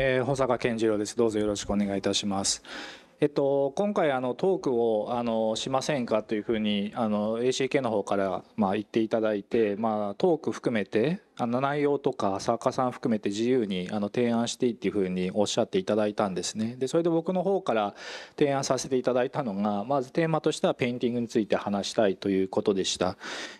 えー、保坂健次郎です。どうぞよろしくお願いいたします。えっと、今回あのトークをあのしませんかというふうにあの ACK の方からまあ言っていただいて、まあ、トーク含めてあの内容とか作家さん含めて自由にあの提案していいっていうふうにおっしゃっていただいたんですねでそれで僕の方から提案させていただいたのがまずテーマとしてはペインティングについて話したいということでした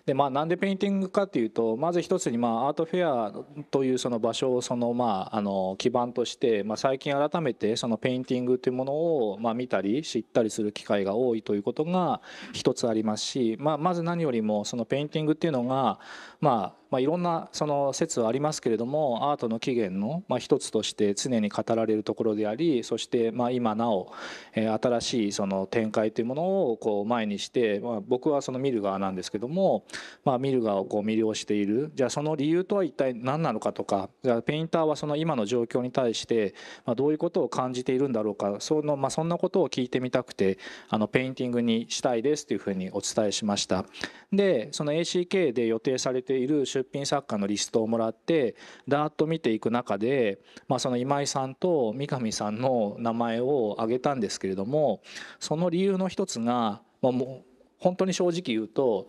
でまあなんでペインティングかっていうとまず一つにまあアートフェアというその場所をそのまああの基盤として、まあ、最近改めてそのペインティングというものをまあ見たり知ったりする機会が多いということが一つありますし、まあ、まず何よりもそのペインティングっていうのがまあまあ、いろんなその説はありますけれどもアートの起源のまあ一つとして常に語られるところでありそしてまあ今なお新しいその展開というものをこう前にして、まあ、僕はその見る側なんですけども、まあ、見る側をこう魅了しているじゃあその理由とは一体何なのかとかじゃあペインターはその今の状況に対してまあどういうことを感じているんだろうかその、まあ、そんなことを聞いてみたくてあのペインティングにしたいですというふうにお伝えしました。でその ACK で予定されている出品作家のリストをもらってダーッと見ていく中で、まあ、その今井さんと三上さんの名前を挙げたんですけれどもその理由の一つが、まあ、もう本当に正直言うと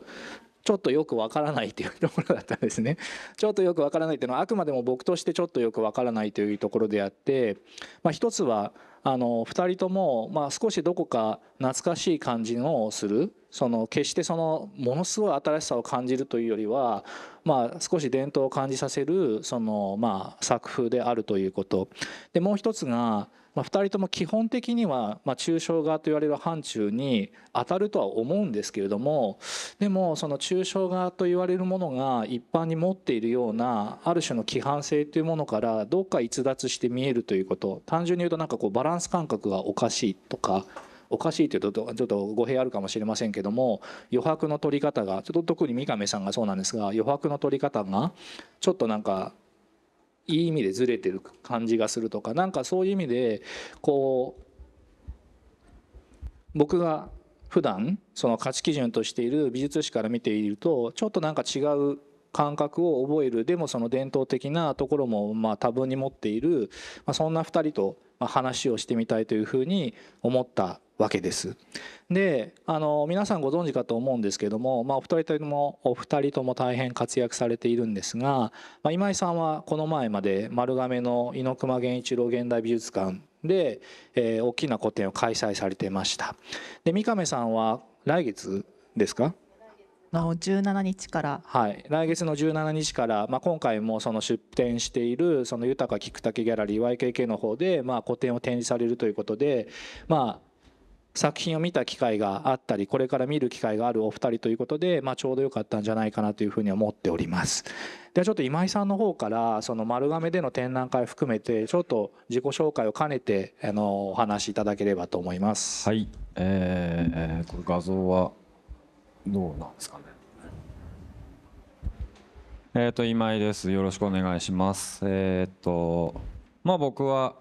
ちょっとよくわからないというところだったんですね。ちょっとよくわからないというのはあくまでも僕としてちょっとよくわからないというところであって、まあ、一つはあの2人とも、まあ、少しどこか懐かしい感じのをするその決してそのものすごい新しさを感じるというよりは、まあ、少し伝統を感じさせるその、まあ、作風であるということでもう一つがまあ、2人とも基本的には、まあ、中小側と言われる範疇に当たるとは思うんですけれどもでもその中小側と言われるものが一般に持っているようなある種の規範性というものからどっか逸脱して見えるということ単純に言うとなんかこうバランス感覚がおかしいとかおかしいというとちょっと語弊あるかもしれませんけども余白の取り方がちょっと特に三上さんがそうなんですが余白の取り方がちょっとなんかいい意味でずれてる感じがするとかなんかそういう意味でこう僕が普段その価値基準としている美術史から見ているとちょっとなんか違う感覚を覚えるでもその伝統的なところもまあ多分に持っている、まあ、そんな2人と話をしてみたいというふうに思ったわけです。であの皆さんご存知かと思うんですけども、まあ、お二人ともお二人とも大変活躍されているんですが、まあ、今井さんはこの前まで丸亀の猪熊源一郎現代美術館で、えー、大きな個展を開催されてましたで三上さんは来月ですか17日から、はい、来月の17日から、まあ、今回もその出展しているその豊か菊竹ギャラリー YKK の方で、まあ、個展を展示されるということで、まあ、作品を見た機会があったりこれから見る機会があるお二人ということで、まあ、ちょうど良かったんじゃないかなというふうに思っております。ではちょっと今井さんの方からその丸亀での展覧会含めてちょっと自己紹介を兼ねてあのお話しいただければと思います。はい、えー、これ画像はどうなんですかね。えっ、ー、と今井です。よろしくお願いします。えっ、ー、とまあ僕は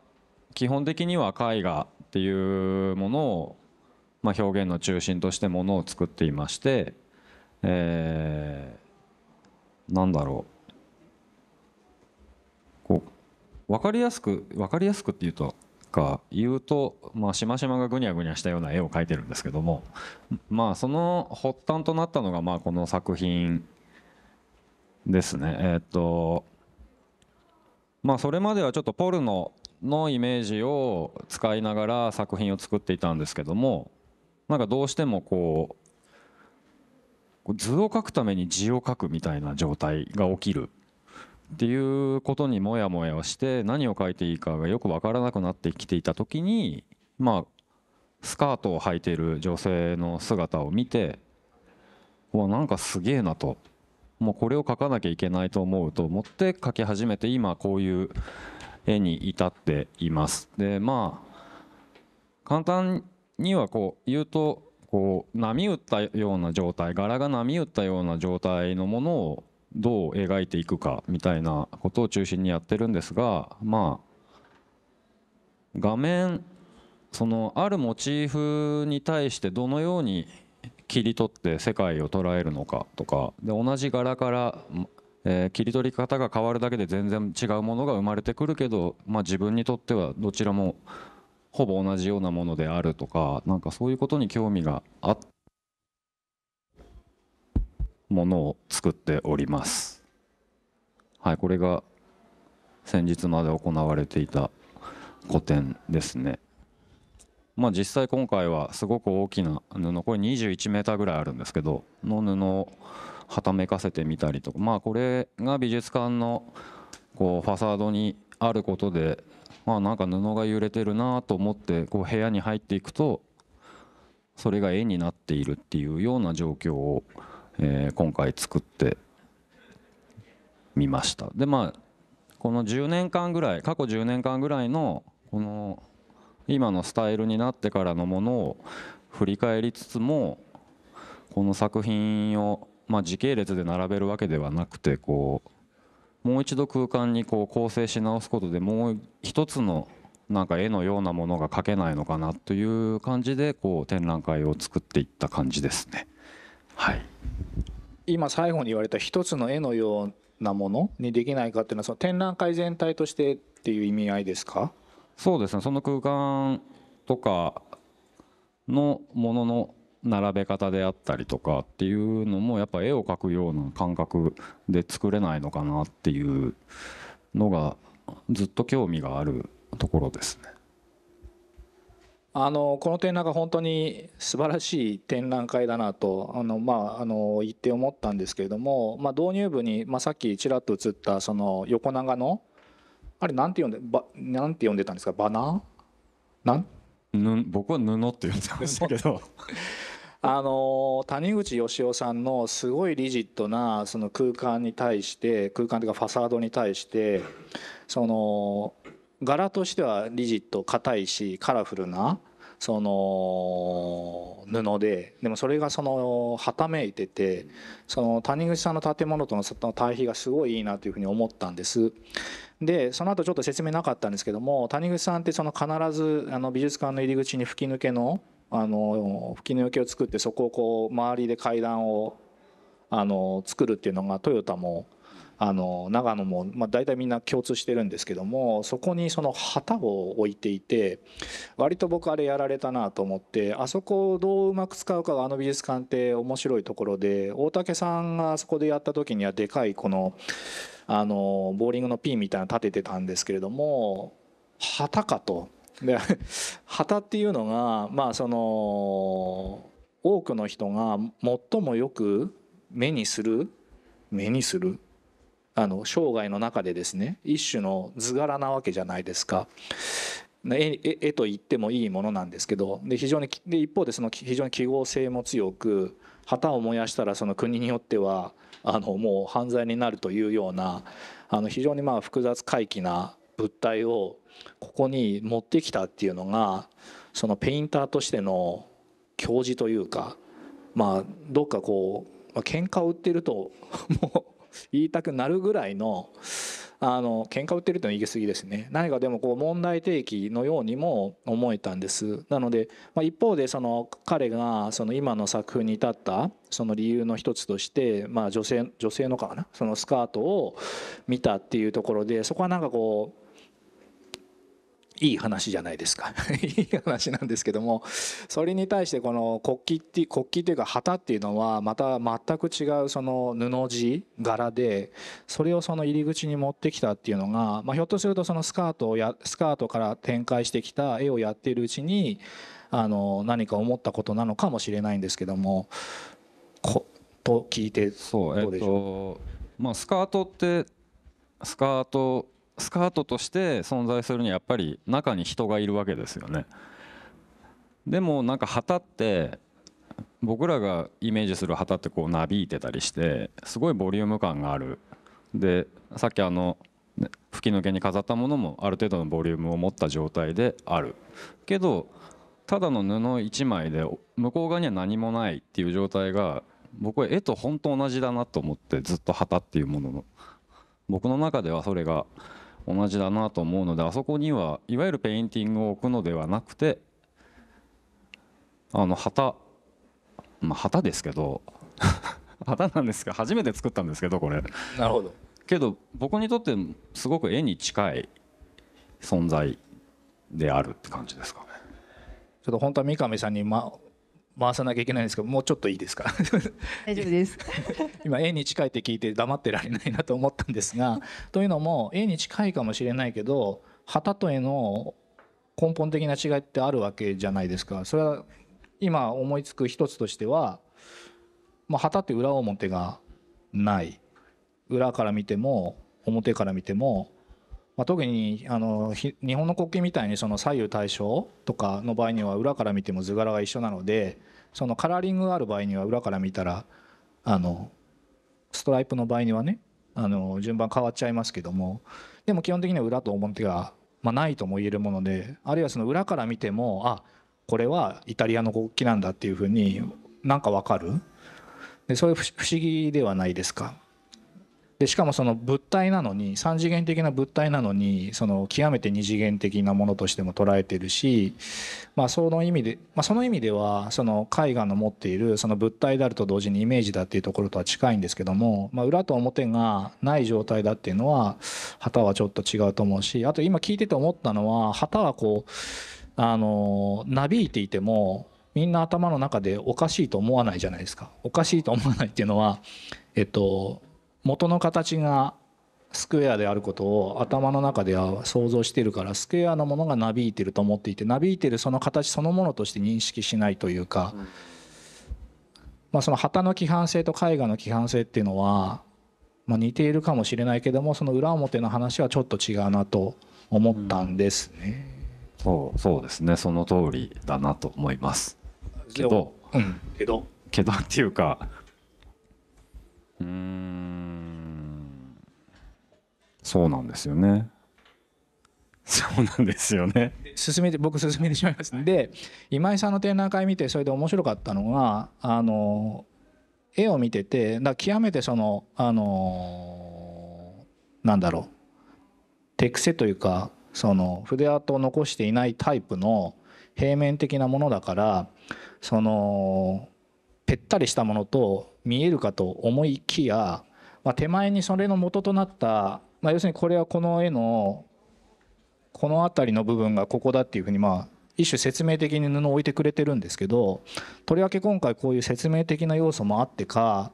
基本的には絵画っていうものをまあ、表現の中心としてものを作っていまして、えー、なんだろうこう分かりやすく分かりやすくっていうとか言うと、まあ、しましまがぐにゃぐにゃしたような絵を描いてるんですけども、まあ、その発端となったのが、まあ、この作品ですね。えー、っとまあ、それまではちょっとポルノのイメージを使いながら作品を作っていたんですけどもなんかどうしてもこう図を書くために字を書くみたいな状態が起きるっていうことにモヤモヤして何を書いていいかがよく分からなくなってきていた時にまあスカートを履いている女性の姿を見てわなんかすげえなともうこれを描かなきゃいけないと思うと思って描き始めて今こういう絵に至っていますでまあ簡単にはこう言うとこう波打ったような状態柄が波打ったような状態のものをどう描いていくかみたいなことを中心にやってるんですがまあ画面そのあるモチーフに対してどのように切り取って世界を捉えるのかとかで同じ柄から、え切り取り方が変わるだけで全然違うものが生まれてくるけど、まあ、自分にとってはどちらもほぼ同じようなものであるとかなんかそういうことに興味があっものを作っております。はい、これが先日まで行われていた個展ですね。まあ実際今回はすごく大きな布これ21メーターぐらいあるんですけどの布をはためかせてみたりとかまあこれが美術館のこうファサードにあることであなんか布が揺れてるなと思ってこう部屋に入っていくとそれが絵になっているっていうような状況を、えー、今回作ってみましたでまあこの10年間ぐらい過去10年間ぐらいのこの今のスタイルになってからのものを振り返りつつもこの作品を、まあ、時系列で並べるわけではなくてこうもう一度空間にこう構成し直すことでもう一つのなんか絵のようなものが描けないのかなという感じでこう展覧会を作っていった感じですね。はい、今最後に言われた一つの絵のようなものにできないかっていうのはその展覧会全体としてっていう意味合いですかそうですねその空間とかのものの並べ方であったりとかっていうのもやっぱ絵を描くような感覚で作れないのかなっていうのがずっと興味があるところですね。あのこの展覧が本当に素晴らしい展覧会だなとあの、まあ、あの言って思ったんですけれども、まあ、導入部に、まあ、さっきちらっと映ったその横長のあれなんて読んでばなんて読んでたんですかバナーなん僕は布って言ってましたけど あの谷口義雄さんのすごいリジットなその空間に対して空間というかファサードに対してその柄としてはリジット硬いしカラフルなその布ででもそれがそのはためいててその谷口さんの建物との対比がすごいいいなというふうに思ったんです。でその後ちょっと説明なかったんですけども谷口さんってその必ずあの美術館の入り口に吹き抜けのあの吹き抜けを作ってそこをこう周りで階段をあの作るっていうのがトヨタもあの長野も、まあ、大体みんな共通してるんですけどもそこにその旗を置いていて割と僕あれやられたなと思ってあそこをどううまく使うかがあの美術館って面白いところで大竹さんがそこでやった時にはでかいこのあのボーリングのピンみたいなの立ててたんですけれども旗かと。で旗っていうのがまあその多くの人が最もよく目にする目にするあの生涯の中でですね一種の図柄なわけじゃないですか。絵と言ってもいいものなんですけどで非常にで一方でその非常に記号性も強く旗を燃やしたらその国によってはあのもう犯罪になるというようなあの非常にまあ複雑怪奇な物体をここに持ってきたっていうのがそのペインターとしての教示というかまあどっかこう、まあ、喧嘩を売ってると もう言いたくなるぐらいのあの喧嘩売ってるというのは言い過ぎですね何かでもこう問題提起のようにも思えたんですなので、まあ、一方でその彼がその今の作風に至ったその理由の一つとして、まあ、女性女性のかなそのスカートを見たっていうところでそこはなんかこういい話じゃないですか いい話なんですけどもそれに対してこの国旗って国旗っていうか旗っていうのはまた全く違うその布地柄でそれをその入り口に持ってきたっていうのが、まあ、ひょっとするとそのスカートをやスカートから展開してきた絵をやっているうちにあの何か思ったことなのかもしれないんですけどもこと聞いてどうでしょう、えっと、まあ、スカートってスカートスカートとして存在するにはやっぱり中に人がいるわけですよね。でもなんか旗って僕らがイメージする旗ってこうなびいてたりしてすごいボリューム感があるでさっきあの吹き抜けに飾ったものもある程度のボリュームを持った状態であるけどただの布1枚で向こう側には何もないっていう状態が僕は絵と本当同じだなと思ってずっと旗っていうものの僕の中ではそれが同じだなと思うのであそこにはいわゆるペインティングを置くのではなくてあの旗まあ旗ですけど 旗なんですか初めて作ったんですけどこれなるほどけど僕にとってすごく絵に近い存在であるって感じですかねちょっと本当は三上さんに、ま、回さなきゃいけないんですけどもうちょっといいですか大丈夫です 今 A に近いって聞いて黙ってられないなと思ったんですが というのも A に近いかもしれないけど旗と絵の根本的な違いってあるわけじゃないですかそれは今思いつく一つとしては、まあ、旗って裏表がない裏から見ても表から見てもまあ、特にあの日本の国旗みたいにその左右対称とかの場合には裏から見ても図柄が一緒なのでそのカラーリングがある場合には裏から見たらあのストライプの場合にはねあの順番変わっちゃいますけどもでも基本的には裏と表が、まあ、ないとも言えるものであるいはその裏から見てもあこれはイタリアの国旗なんだっていうふうになんかわかるでそう不思議ではないですか。でしかもその物体なのに3次元的な物体なのにその極めて2次元的なものとしても捉えてるし、まあ、その意味で、まあ、その意味ではその絵画の持っているその物体であると同時にイメージだっていうところとは近いんですけども、まあ、裏と表がない状態だっていうのは旗はちょっと違うと思うしあと今聞いてて思ったのは旗はこうあのなびいていてもみんな頭の中でおかしいと思わないじゃないですか。おかしいと思わないっていうのはえっと元の形がスクエアであることを頭の中では想像しているからスクエアのものがなびいてると思っていてなびいてるその形そのものとして認識しないというか、まあ、その旗の規範性と絵画の規範性っていうのは、まあ、似ているかもしれないけどもその裏表の話はちょっと違うなと思ったんですね。うん、そうそうですねその通りだなと思います。けど、うん、けどけどっていうかうんそうなんですよね。そうなんですよね。進めて僕進めてしまいますで今井さんの展覧会見てそれで面白かったのがあの絵を見ててだ極めてそのあのなんだろう手癖というかその筆跡を残していないタイプの平面的なものだからそのぺったりしたものと見えるかと思いきや、まあ、手前にそれの元となったまあ、要するにこれはこの絵のこの辺りの部分がここだっていうふうにまあ一種説明的に布を置いてくれてるんですけどとりわけ今回こういう説明的な要素もあってか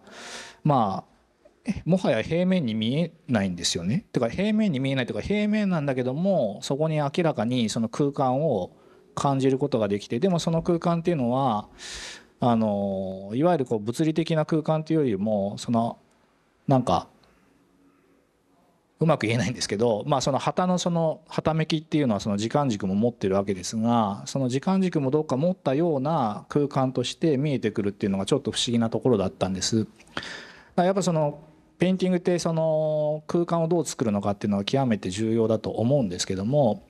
まあもはや平面に見えないんですよね。てか平面に見えないというか平面なんだけどもそこに明らかにその空間を感じることができてでもその空間っていうのはあのいわゆるこう物理的な空間というよりもそのなんかうまく言えないんですけど、まあ、その旗のそのはためきっていうのはその時間軸も持ってるわけですがその時間軸もどっか持ったような空間として見えてくるっていうのがちょっと不思議なところだったんです。やっぱそのペインティングってその空間をどう作るのかっていうのは極めて重要だと思うんですけども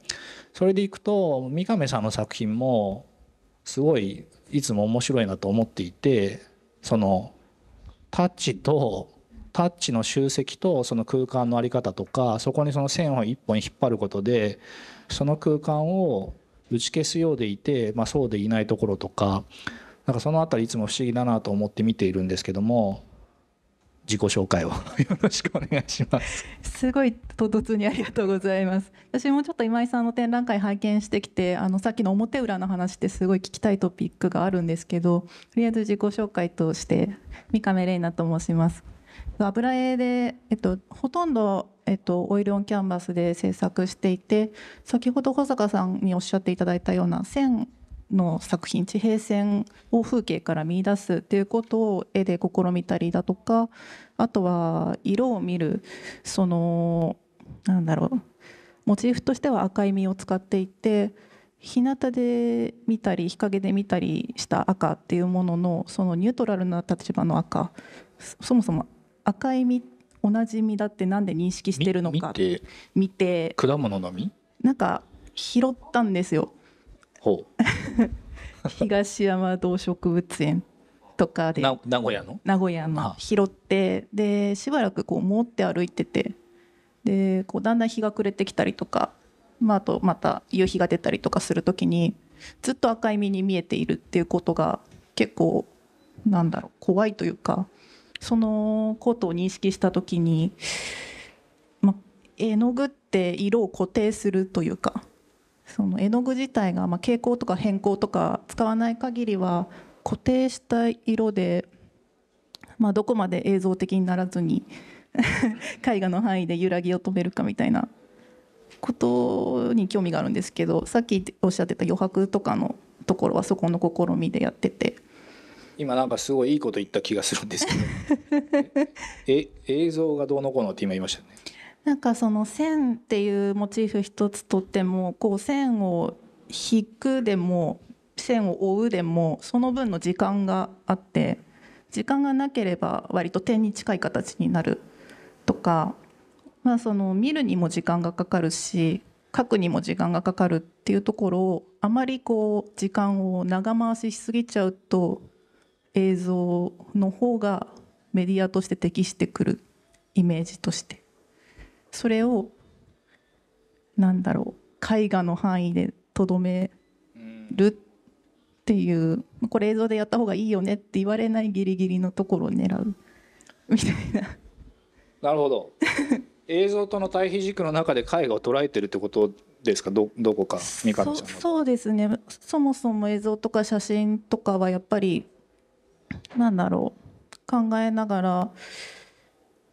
それでいくと三上さんの作品もすごいいつも面白いなと思っていてそのタッチとタッチの集積とその空間の在り方とかそこにその線を一本引っ張ることでその空間を打ち消すようでいて、まあ、そうでいないところとかなんかその辺りいつも不思議だなと思って見ているんですけども自己紹介を よろしくお願いします。すごい唐突にありがとうございます。私もちょっと今井さんの展覧会拝見してきて、あのさっきの表裏の話ってすごい聞きたいトピックがあるんですけど、とりあえず自己紹介として三上玲奈と申します。油絵で、えっと、ほとんど、えっと、オイルオンキャンバスで制作していて先ほど保坂さんにおっしゃっていただいたような線の作品地平線を風景から見出すっていうことを絵で試みたりだとかあとは色を見るそのなんだろうモチーフとしては赤い実を使っていて日向で見たり日陰で見たりした赤っていうもののそのニュートラルな立場の赤そもそも赤い実なじみだってなんで認識してるのかって見て果物の実なんか拾ったんですよほう 東山動植物園とかで名古屋の名古屋の拾ってでしばらくこう持って歩いててでこうだんだん日が暮れてきたりとか、まあ、あとまた夕日が出たりとかする時にずっと赤い実に見えているっていうことが結構なんだろう怖いというかそのことを認識した時に、ま、絵の具って色を固定するというかその絵の具自体が、ま、蛍光とか変更とか使わない限りは固定した色で、まどこまで映像的にならずに 絵画の範囲で揺らぎを止めるかみたいなことに興味があるんですけどさっきおっしゃってた余白とかのところはそこの試みでやってて今なんかすごいいいこと言った気がするんですけど 映像がどうのこうのって今言いましたねなんかその線っていうモチーフ一つとってもこう線を引くでも線を追うでもその分の時間があって時間がなければ割と点に近い形になるとか、まあ、その見るにも時間がかかるし書くにも時間がかかるっていうところをあまりこう時間を長回ししすぎちゃうと映像の方がメディアとして適してくるイメージとしてそれをなんだろう絵画の範囲でとどめるっていうこれ映像でやった方がいいよねって言われないギリギリのところを狙うみたいな。なるほど 映像との対比軸の中で絵画を捉えてるってことですかどどこか三上さんそうですねそもそも映像とか写真とかはやっぱりなんだろう考えながら、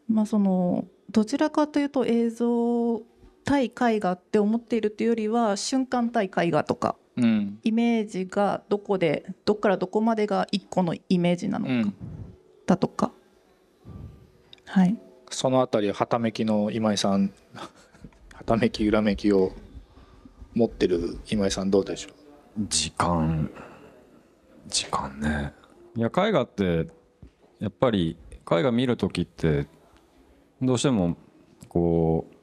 まあ、そのどちらかというと映像対絵画って思っているというよりは瞬間対絵画とか、うん、イメージがどこでどっからどこまでが一個のイメージなのか、うん、だとか、はい、その辺りはためきの今井さん はためき裏めきを持ってる今井さんどうでしょう時間時間ねいや絵画ってやっぱり絵画見る時ってどうしてもこう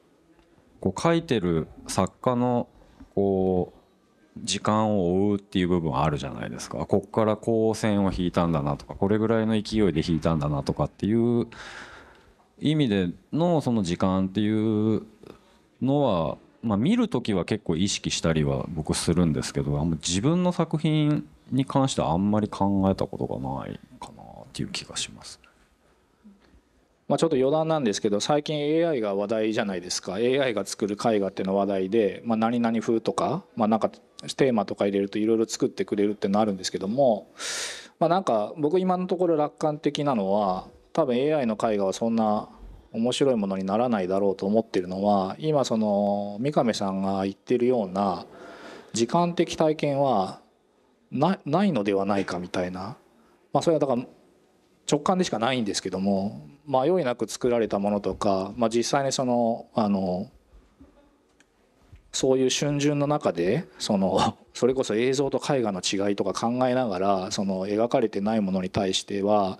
こう描いてる作家のこう時間を追うっていう部分あるじゃないですかこっから光線を引いたんだなとかこれぐらいの勢いで引いたんだなとかっていう意味でのその時間っていうのは、まあ、見る時は結構意識したりは僕するんですけど自分の作品に関してはあんまり考えたことがないかなっていう気がします、まあ、ちょっと余談なんですけど最近 AI が話題じゃないですか AI が作る絵画っていうの話題で、まあ、何々風とか、まあ、なんかテーマとか入れるといろいろ作ってくれるっていうのあるんですけども、まあ、なんか僕今のところ楽観的なのは多分 AI の絵画はそんな面白いものにならないだろうと思ってるのは今その三上さんが言ってるような時間的体験はないのではないかみたいな、まあ、それはだから直感でしかないんですけども迷いなく作られたものとか、まあ、実際にそのあのそういう春巡の中でその それこそ映像と絵画の違いとか考えながらその描かれてないものに対しては、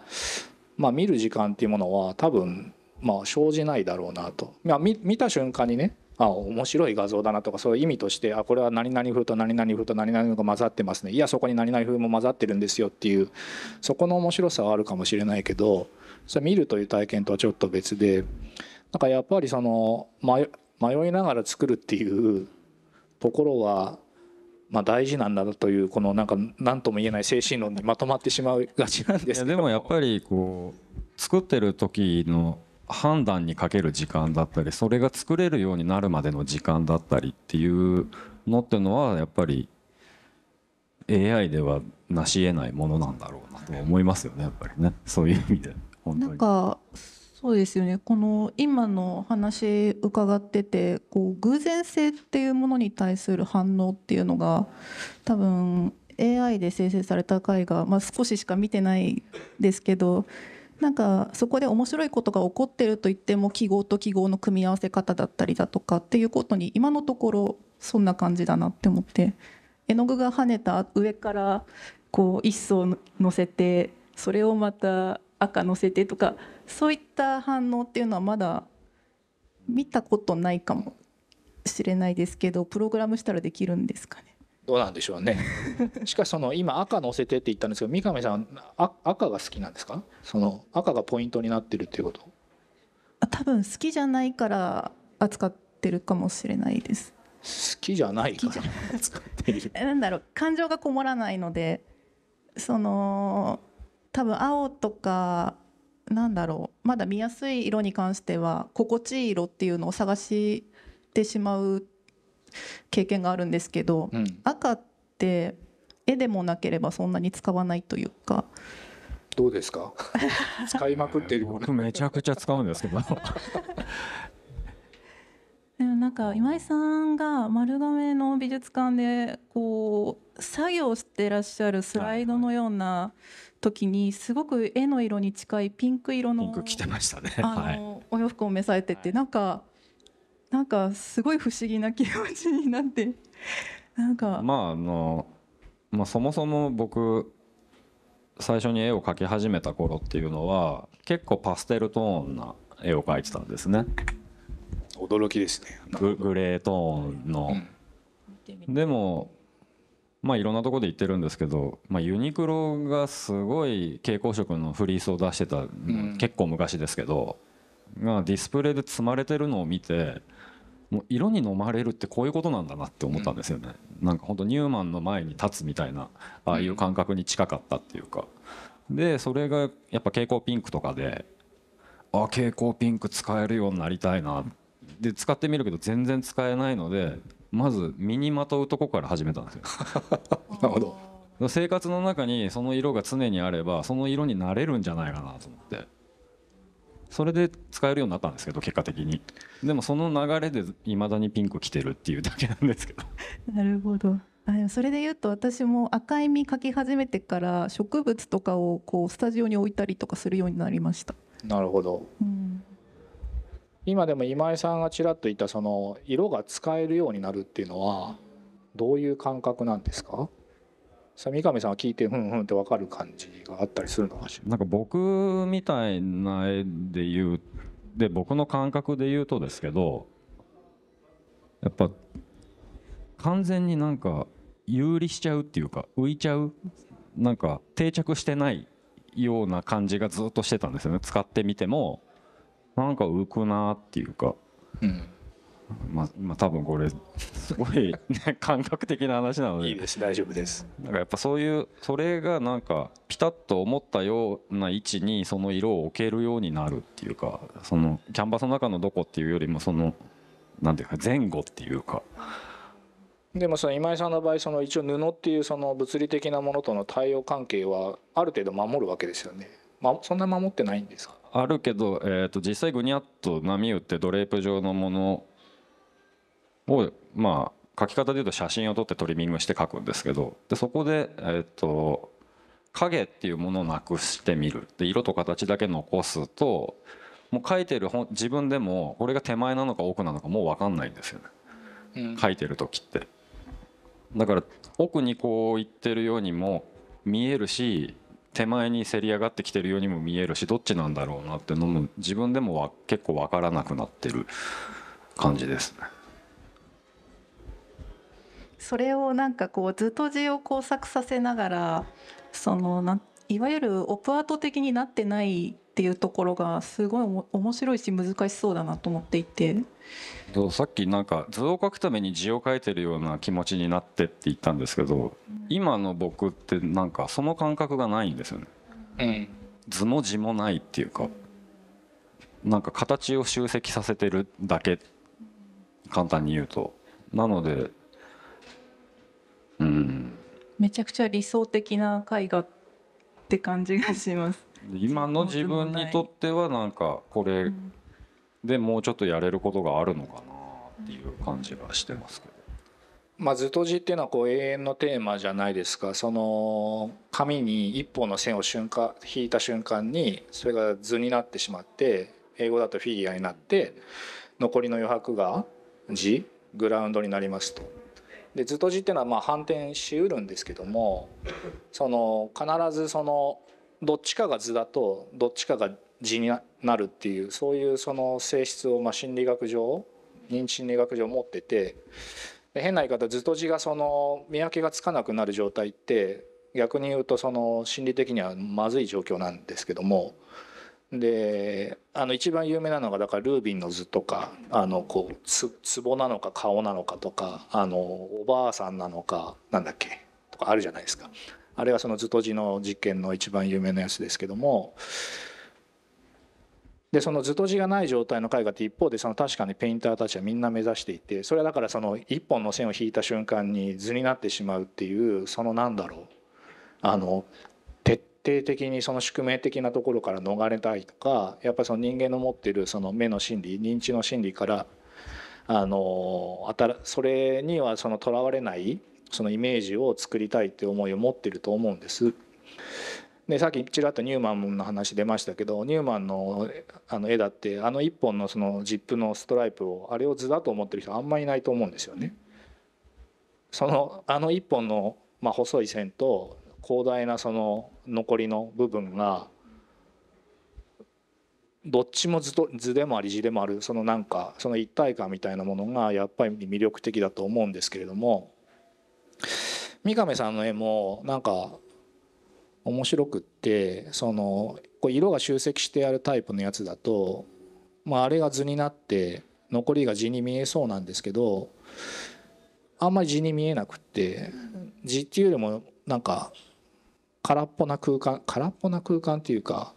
まあ、見る時間っていうものは多分まあ生じないだろうなと、まあ、見た瞬間にねあ面白い画像だなとかそういう意味としてあこれは何々風と何々風と何々が混ざってますねいやそこに何々風も混ざってるんですよっていうそこの面白さはあるかもしれないけどそれ見るという体験とはちょっと別でなんかやっぱりその迷いながら作るっていうところはまあ、大事なんだというこのなんか何とも言えない精神論にまとまってしまうがちなんですけどでもやっぱりこう作ってる時の判断にかける時間だったりそれが作れるようになるまでの時間だったりっていうのっていうのはやっぱり AI では成し得ないものなんだろうなと思いますよねやっぱりねそういう意味でなんかそうですよねこの今の話伺っててこう偶然性っていうものに対する反応っていうのが多分 AI で生成された回が、まあ、少ししか見てないですけどなんかそこで面白いことが起こってるといっても記号と記号の組み合わせ方だったりだとかっていうことに今のところそんな感じだなって思って絵の具が跳ねた上からこう一層乗せてそれをまた赤乗せてとかそういった反応っていうのはまだ見たことないかもしれないですけどプログラムしたらできるんですかねどうなんでしょうね しかしその今赤乗せてって言ったんですけど三上さんあ赤が好きなんですかその赤がポイントになってるっていうこと多分好きじゃないから扱ってるかもしれないです好きじゃないから扱ってるなんだろう感情がこもらないのでその多分青とかなんだろうまだ見やすい色に関しては心地いい色っていうのを探してしまう経験があるんですけど、うん、赤って絵でもなければそんなに使わないというか。どうですか 使いまくってる僕めちゃくちゃ使うんですけど でもなんか今井さんが丸亀の美術館でこう作業してらっしゃるスライドのような時にすごく絵の色に近いピンク色のピンク着てましたね、あのお洋服を召されててなんかなんかすごい不思議な気持ちになってなんかまああの、まあ、そもそも僕最初に絵を描き始めた頃っていうのは結構パステルトーンな絵を描いてたんですね驚きですねググレートーンの、うん、でもまあいろんなとこで言ってるんですけど、まあ、ユニクロがすごい蛍光色のフリースを出してた、うん、結構昔ですけどがディスプレイで積まれてるのを見て、もう色に飲まれるってこういうことなんだなって思ったんですよね、うん、なんか本当ニューマンの前に立つみたいなああいう感覚に近かったっていうかでそれがやっぱ蛍光ピンクとかであ蛍光ピンク使えるようになりたいなで使ってみるけど全然使えないのでまず身にまとうとこから始めたんですよ なるほど生活の中にその色が常にあればその色になれるんじゃないかなと思って。それで使えるようになったんですけど結果的にでもその流れでいまだにピンク着てるっていうだけなんですけど なるほどあでもそれで言うと私も赤い実描き始めてから植物とかをこうスタジオに置いたりとかするようになりましたなるほど、うん、今でも今井さんがちらっと言ったその色が使えるようになるっていうのはどういう感覚なんですか三上さんは聞いてふんふんって分かる感じがあったりするのかしらなんか僕みたいな絵で言うで僕の感覚で言うとですけどやっぱ完全になんか有利しちゃうっていうか浮いちゃうなんか定着してないような感じがずっとしてたんですよね使ってみてもなんか浮くなっていうか、うん、まあ、まあ、多分これすごい、ね、感覚的な話なのでいいです大丈夫ですなんかやっぱそういうそれがなんかピタッと思ったような位置にその色を置けるようになるっていうかそのキャンバスの中のどこっていうよりもそのなんていうか前後っていうか。でもその今井さんの場合その一応布っていうその物理的なものとの対応関係はある程度守るわけですよね。ま、そんな守ってないんですかあるけど、えー、と実際グニャッと波打ってドレープ状のものをまあ書き方でいうと写真を撮ってトリミングして書くんですけどでそこで、えっと影っていうものをなくしてみるで色と形だけ残すともう書いてる自分でもこれが手前なのか奥なのかもう分かんないんですよね、うん、書いてる時って。だから奥にこう行ってるようにも見えるし手前にせり上がってきてるようにも見えるしどっちなんだろうなってのも自分でもは結構分からなくなってる感じですね。それをなんかこう図と字を工作させながらそのないわゆるオプアート的になってないっていうところがすごい面白いし難しそうだなと思っていてさっきなんか図を描くために字を書いてるような気持ちになってって言ったんですけど、うん、今の僕ってなんかその感覚がないんですよね。うん、図も字もないっていうか、なんか形を集積させてるだけ簡単に言うと。なのでうん、めちゃくちゃ理想的な絵画って感じがします今の自分にとってはなんかこれでもうちょっとやれることがあるのかなっていう感じがしてますけど。まあ、図と字っていうのはこう永遠のテーマじゃないですかその紙に一本の線を瞬間引いた瞬間にそれが図になってしまって英語だとフィギュアになって残りの余白が字グラウンドになりますとで図と字っていうのはまあ反転しうるんですけどもその必ずそのどっちかが図だとどっちかが字になるっていうそういうその性質をまあ心理学上認知心理学上持っててで変な言い方図と字がその見分けがつかなくなる状態って逆に言うとその心理的にはまずい状況なんですけどもであの一番有名なのがだからルービンの図とかあのこうつ壺なのか顔なのかとかあのおばあさんなのかなんだっけとかあるじゃないですかあれがその図と字の実験の一番有名なやつですけどもでその図と字がない状態の絵画って一方でその確かにペインターたちはみんな目指していてそれはだからその一本の線を引いた瞬間に図になってしまうっていうそのなんだろうあの底的にその宿命的なところから逃れたいとかやっぱりその人間の持ってるその目の心理認知の心理からあのそれにはそのとらわれないそのイメージを作りたいって思いを持ってると思うんです。でさっきちらっとニューマンの話出ましたけどニューマンのあの絵だってあの1本のそのジップのストライプをあれを図だと思ってる人あんまりいないと思うんですよね。そのあの一本のまあ、細い線と広大なその残りの部分がどっちも図と図でもあり字でもあるそのなんかその一体感みたいなものがやっぱり魅力的だと思うんですけれども三上さんの絵もなんか面白くってそのこう色が集積してあるタイプのやつだと、まあ、あれが図になって残りが字に見えそうなんですけどあんまり字に見えなくって字っていうよりもなんか空っぽな空間空っぽな空間っていうか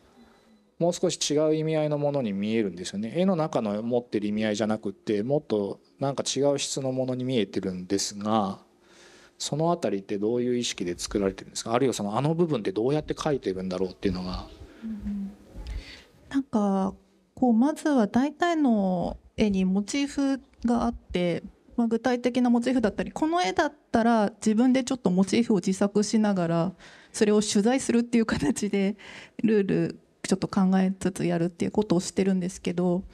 もう少し違う意味合いのものに見えるんですよね絵の中の持ってる意味合いじゃなくってもっとなんか違う質のものに見えてるんですがその辺りってどういう意識で作られてるんですかあるいはそのあの部分ってどうやって描いてるんだろうっていうのが。うん、なんかこうまずは大体の絵にモチーフがあって、まあ、具体的なモチーフだったりこの絵だったら自分でちょっとモチーフを自作しながらそれを取材するっていう形でルールちょっと考えつつやるっていうことをしてるんですけど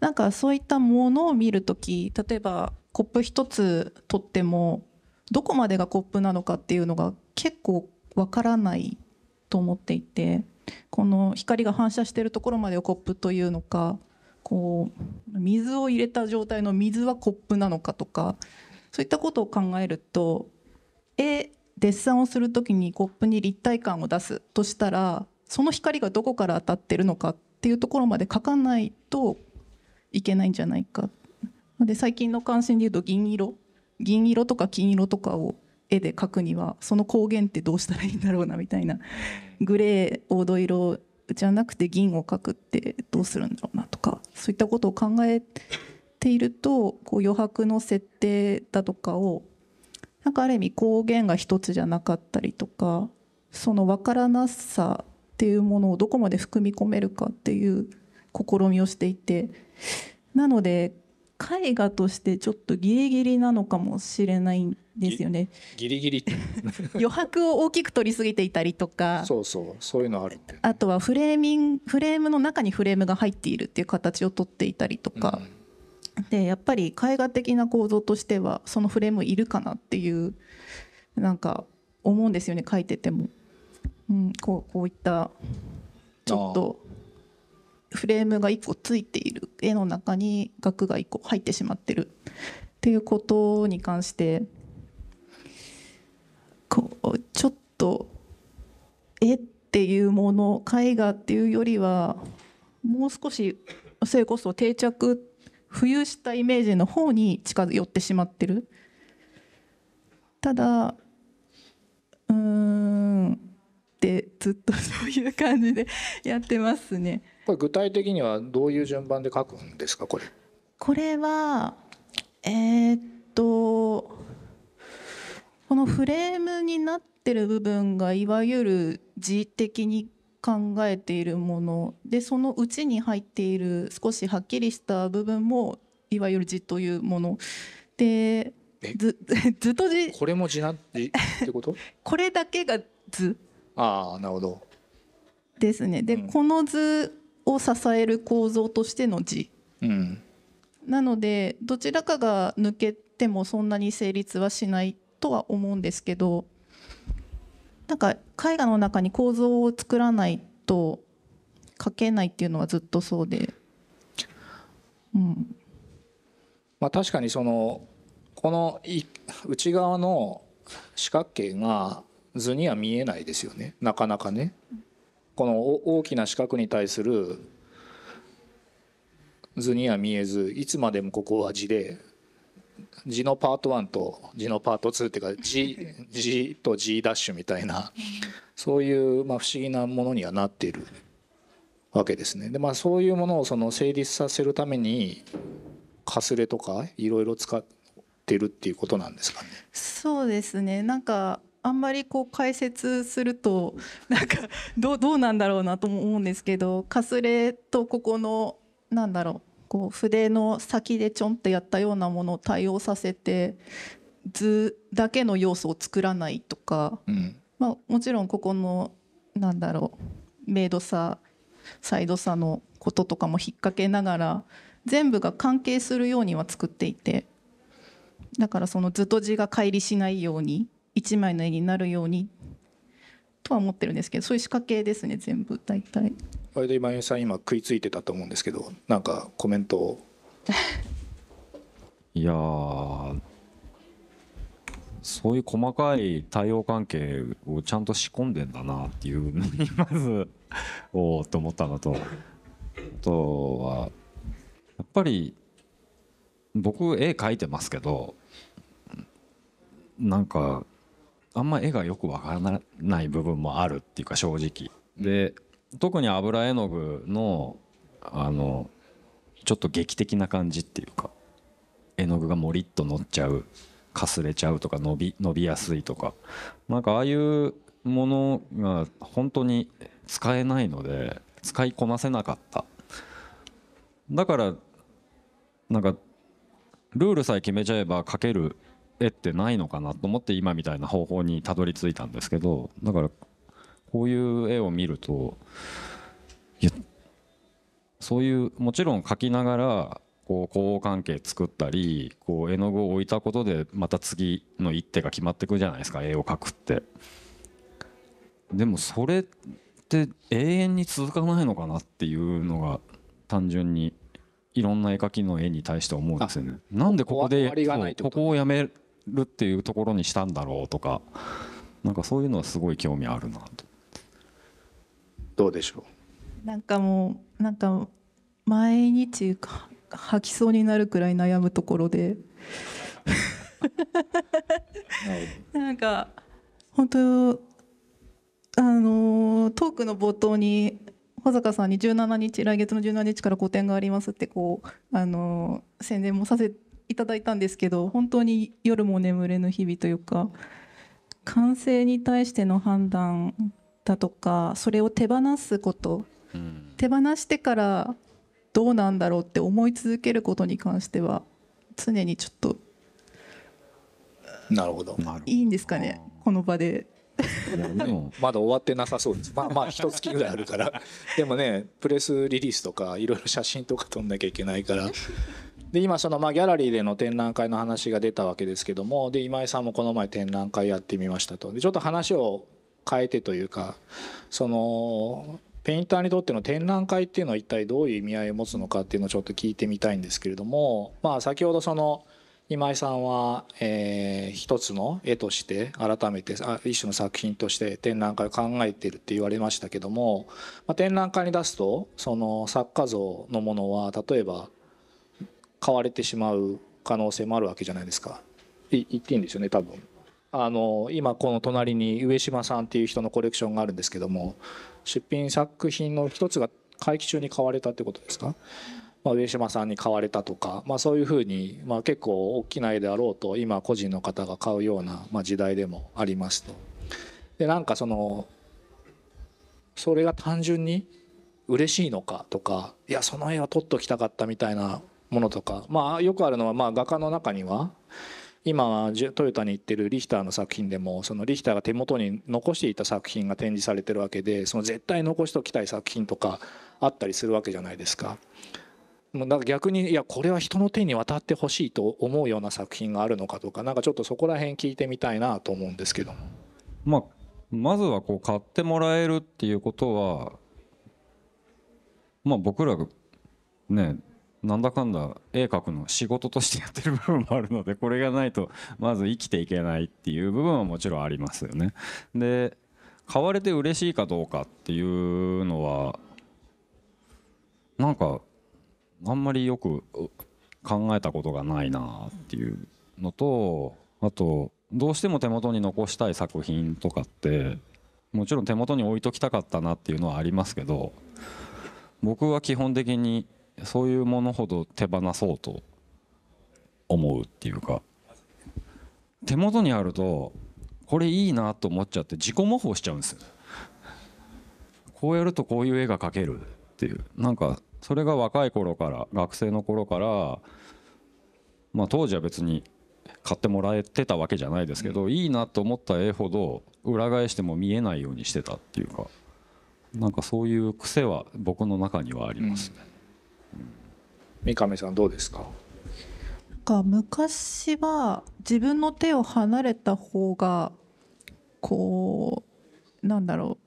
なんかそういったものを見る時例えばコップ一つ取ってもどこまでがコップなのかっていうのが結構わからないと思っていてこの光が反射してるところまでをコップというのかこう水を入れた状態の水はコップなのかとかそういったことを考えると絵デッサンをする時にコップに立体感を出すとしたらその光がどこから当たってるのかっていうところまで描かないといけないんじゃないか。で最近の関心でいうと銀色銀色とか金色とかを絵で描くにはその光源ってどうしたらいいんだろうなみたいなグレー黄土色じゃなくて銀を描くってどうするんだろうなとかそういったことを考えているとこう余白の設定だとかをなんかある意味光源が一つじゃなかったりとかその分からなさっていうものをどこまで含み込めるかっていう試みをしていてなので絵画としてちょっとギリギリなのかもしれないんですよね。ギリギリ 余白を大きく取りすぎていたりとかそうそうそういうのある、あとはフレーミンフレームの中にフレームが入っているっていう形をとっていたりとか。うんでやっぱり絵画的な構造としてはそのフレームいるかなっていうなんか思うんですよね書いてても、うん、こうこういったちょっとフレームが1個ついている絵の中に額が1個入ってしまってるっていうことに関してこうちょっと絵っていうもの絵画っていうよりはもう少しそれこそ定着って浮遊したイメージの方に近寄ってしまってるただうんってずっとそういう感じでやってますねこれ具体的にはどういう順番で書くんですかこれこれはえー、っとこのフレームになってる部分がいわゆる字的に考えているものでそのうちに入っている少しはっきりした部分もいわゆる字というもので図っ と字これも字なってこと これだけが図ああなるほどですねで、うん、この図を支える構造としての字、うん、なのでどちらかが抜けてもそんなに成立はしないとは思うんですけどなんか絵画の中に構造を作らないと描けないっていうのはずっとそうで、うんまあ、確かにそのこの内側の四角形が図には見えないですよねなかなかね。この大きな四角に対する図には見えずいつまでもここは字で字のパート1と字のパート2っていうか字字 と字ダッシュみたいなそういうまあ不思議なものにはなっているわけですね。でまあそういうものをその成立させるためにかすれとかいろいろ使ってるっていうことなんですかね。そうですねなんかあんまりこう解説するとなんかどうどうなんだろうなと思うんですけどかすれとここのなんだろうこう筆の先でちょんってやったようなものを対応させて図だけの要素を作らないとか、うん、まあ、もちろんここのなんだろう明度差サイド差のこととかも引っ掛けながら全部が関係するようには作っていてだからその図と字が乖離しないように一枚の絵になるようにとは思ってるんですけどそういう仕掛けですね全部大体。割と今井さん今食いついてたと思うんですけどなんかコメントを いやそういう細かい対応関係をちゃんと仕込んでんだなっていうのにまずおおと思ったのとあとはやっぱり僕絵描いてますけどなんかあんま絵がよくわからない部分もあるっていうか正直で特に油絵の具のあのちょっと劇的な感じっていうか絵の具がもりっと乗っちゃうかすれちゃうとか伸び伸びやすいとかなんかああいうものが本当に使えないので使いこなせなかっただからなんかルールさえ決めちゃえば描ける絵ってないのかなと思って今みたいな方法にたどり着いたんですけどだからこういう絵を見るとそういうもちろん描きながらこう交関係作ったりこう絵の具を置いたことでまた次の一手が決まってくるじゃないですか絵を描くって。でもそれって永遠に続かないのかなっていうのが単純にいろんな絵描きの絵に対して思うんですよね。なんでここでここをやめるっていうところにしたんだろうとかなんかそういうのはすごい興味あるなと。どうでしょうなんかもうなんか毎日吐きそうになるくらい悩むところでなんか本当あのトークの冒頭に保坂さんに17日来月の17日から個展がありますってこうあの宣伝もさせていただいたんですけど本当に夜も眠れぬ日々というか完成に対しての判断だとかそれを手放すこと、うん、手放してからどうなんだろうって思い続けることに関しては常にちょっとなるほどいいんですかねこの場で。でも まだ終わってなさそうですまあまあ一月ぐらいあるから でもねプレスリリースとかいろいろ写真とか撮んなきゃいけないからで今そのまあギャラリーでの展覧会の話が出たわけですけどもで今井さんもこの前展覧会やってみましたとでちょっと話を変えてというかそのペインターにとっての展覧会っていうのは一体どういう意味合いを持つのかっていうのをちょっと聞いてみたいんですけれどもまあ先ほどその今井さんは、えー、一つの絵として改めて一種の作品として展覧会を考えてるって言われましたけども、まあ、展覧会に出すとその作家像のものは例えば買われてしまう可能性もあるわけじゃないですか。い言っていいんですよね多分。あの今この隣に上島さんっていう人のコレクションがあるんですけども出品作品の一つが会期中に買われたってことですか、まあ、上島さんに買われたとか、まあ、そういうふうに、まあ、結構大きな絵であろうと今個人の方が買うような、まあ、時代でもありますと。でなんかそのそれが単純に嬉しいのかとかいやその絵は撮っときたかったみたいなものとかまあよくあるのはまあ画家の中には今トヨタに行ってるリヒターの作品でもそのリヒターが手元に残していた作品が展示されてるわけでその絶対残しておきたい作品とかあったりするわけじゃないですか。もうなんか逆にいやこれは人の手に渡ってほしいと思うような作品があるのかとかなんかちょっとそこら辺聞いてみたいなと思うんですけどまあ、まずはこう買ってもらえるっていうことはまあ僕らがねなんだかんだ絵描くの仕事としてやってる部分もあるのでこれがないとまず生きていけないっていう部分はもちろんありますよね。で買われて嬉しいかどうかっていうのはなんかあんまりよく考えたことがないなっていうのとあとどうしても手元に残したい作品とかってもちろん手元に置いときたかったなっていうのはありますけど僕は基本的にそういうものほど手放そうと思うっていうか手元にあるとこれいいなと思っちゃって自己模倣しちゃうんですこうやるとこういう絵が描けるっていうなんかそれが若い頃から学生の頃からまあ当時は別に買ってもらえてたわけじゃないですけど、いいなと思った絵ほど裏返しても見えないようにしてたっていうかなんかそういう癖は僕の中にはありますね、うん。三上さんどうですかなんか昔は自分の手を離れた方がこうなんだろ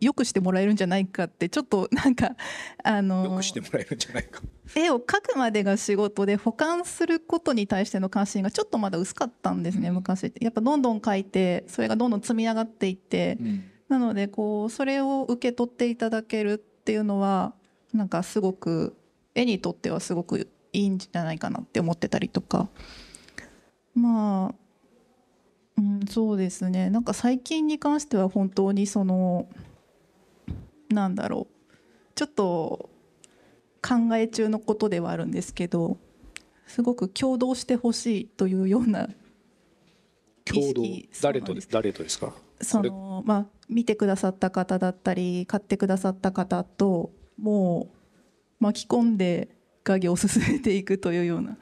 うよくしてもらえるんじゃないかってちょっとなんか あのよくしてもらえるんじゃないか絵を描くまでが仕事で保管することに対しての関心がちょっとまだ薄かったんですね、昔ってやっぱどんどん描いてそれがどんどん積み上がっていって、うん、なのでこうそれを受け取っていただけるっていうのはなんかすごく絵にとってはすごくいいんじゃないかなって思ってたりとかまあ、うん、そうですねなんか最近に関しては本当にそのなんだろうちょっと考え中のことではあるんですけどすごく共同してほしいというような共同す誰とですかそのまあ見てくださった方だったり買ってくださった方ともう巻き込んで家業を進めていくというような